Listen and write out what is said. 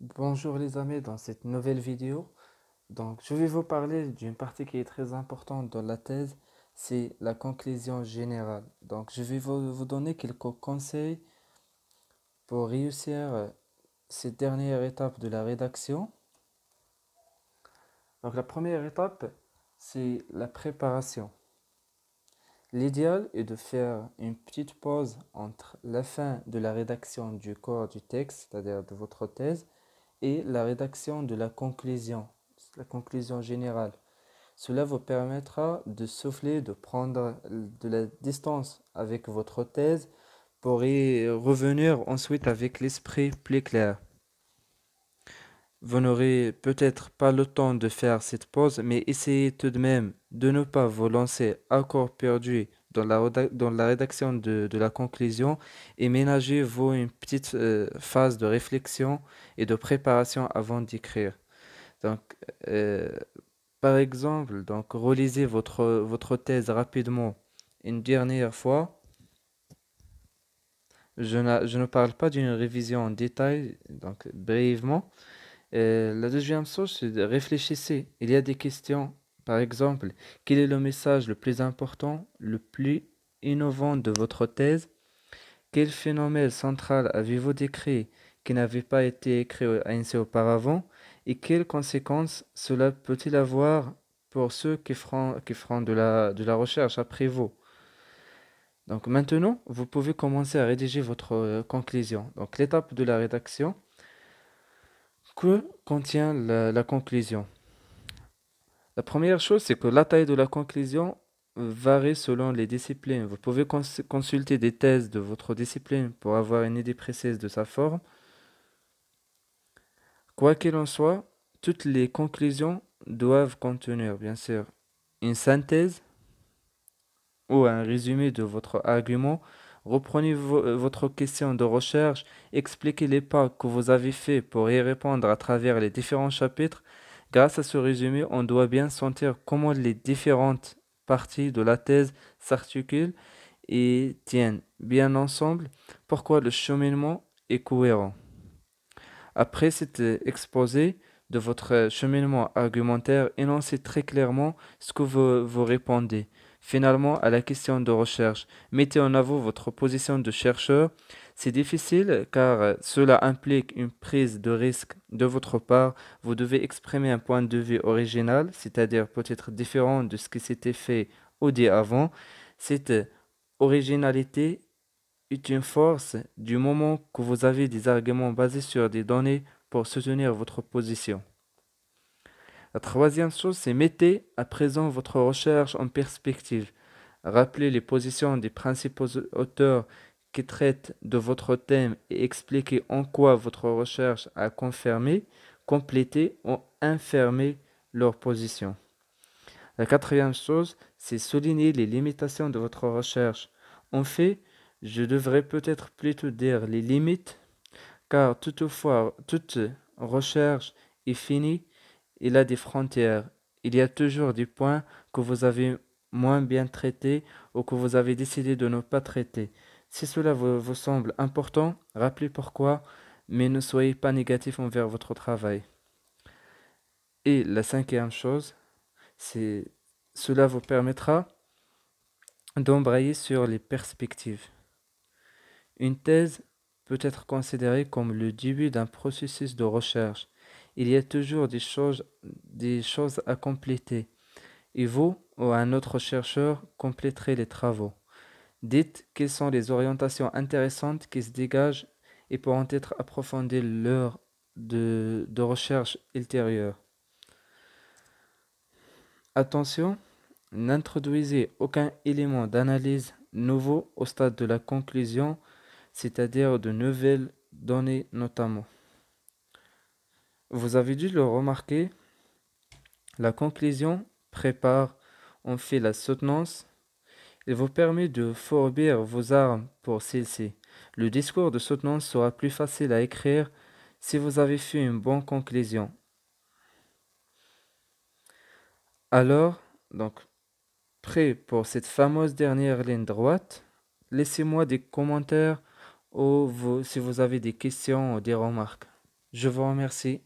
Bonjour les amis, dans cette nouvelle vidéo, donc je vais vous parler d'une partie qui est très importante dans la thèse, c'est la conclusion générale. Donc je vais vous, donner quelques conseils pour réussir euh, cette dernière étape de la rédaction. la première étape, c'est la préparation. L'idéal est de faire une petite pause entre la fin de la rédaction du corps du texte, c'est-à-dire de votre thèse, et la rédaction de la conclusion, la conclusion générale. Cela vous permettra de souffler, de prendre de la distance avec votre thèse pour y revenir ensuite avec l'esprit plus clair. Vous n'aurez peut-être pas le temps de faire cette pause, mais essayez tout de même de ne pas vous lancer à corps perdu dans la, rédaction de, la conclusion et ménagez vous une petite euh, phase de réflexion et de préparation avant d'écrire. Donc, euh, par exemple, donc, relisez votre, votre thèse rapidement une dernière fois. Je, je ne parle pas d'une révision en détail, donc brièvement. Euh, la deuxième chose, c'est de réfléchissez. Il y a des questions par exemple, quel est le message le plus important, le plus innovant de votre thèse Quel phénomène central avez-vous décrit qui n'avait pas été écrit ainsi auparavant Et quelles conséquences cela peut-il avoir pour ceux qui feront, de, la, recherche après vous donc maintenant, vous pouvez commencer à rédiger votre euh, conclusion. Donc l'étape de la rédaction que contient la conclusion. La première chose, c'est que la taille de la conclusion euh, varie selon les disciplines. Vous pouvez consulter des thèses de votre discipline pour avoir une idée précise de sa forme. Quoi qu'il en soit, toutes les conclusions doivent contenir, bien sûr, une synthèse ou un résumé de votre argument. Reprenez euh, votre question de recherche, expliquez les pas que vous avez faits pour y répondre à travers les différents chapitres Grâce à ce résumé, on doit bien sentir comment les différentes parties de la thèse s'articulent et tiennent bien ensemble, pourquoi le cheminement est cohérent. Après cet exposé de votre cheminement argumentaire, énoncez très clairement ce que vous, vous répondez. Finalement, à la question de recherche, mettez en avant votre position de chercheur, c'est difficile car euh, cela implique une prise de risque de votre part. Vous devez exprimer un point de vue original, c'est-à-dire peut-être différent de ce qui s'était fait au dit avant. Cette originalité est une force du moment que vous avez des arguments basés sur des données pour soutenir votre position. La troisième chose, c'est mettez à présent votre recherche en perspective. Rappelez les positions des principaux auteurs qui traite de votre thème et expliquer en quoi votre recherche a confirmé, complété ou infirmé leur position. La quatrième chose, c'est souligner les limitations de votre recherche. En fait, je devrais peut-être plutôt dire les limites, car toutefois, toute recherche est finie, il a des frontières. Il y a toujours des points que vous avez moins bien traités ou que vous avez décidé de ne pas traiter. Si cela vous, semble important, rappelez pourquoi, mais ne soyez pas négatif envers votre travail. Et la cinquième chose, c'est cela vous permettra d'embrayer sur les perspectives. Une thèse peut être considérée comme le début d'un processus de recherche. Il y a toujours des choses, des choses à compléter. Et vous ou un autre chercheur compléterez les travaux. Dites quelles sont les orientations intéressantes qui se dégagent et pourront être approfondies lors de, recherches ultérieures. Attention, n'introduisez aucun élément d'analyse nouveau au stade de la conclusion, c'est-à-dire de nouvelles données notamment. Vous avez dû le remarquer, la conclusion prépare, on fait la soutenance, il vous permet de fourbir vos armes pour celle ci Le discours de soutenance sera plus facile à écrire si vous avez fait une bonne conclusion. Alors, donc, prêt pour cette fameuse dernière ligne droite, laissez-moi des commentaires ou si vous avez des questions ou des remarques. Je vous remercie.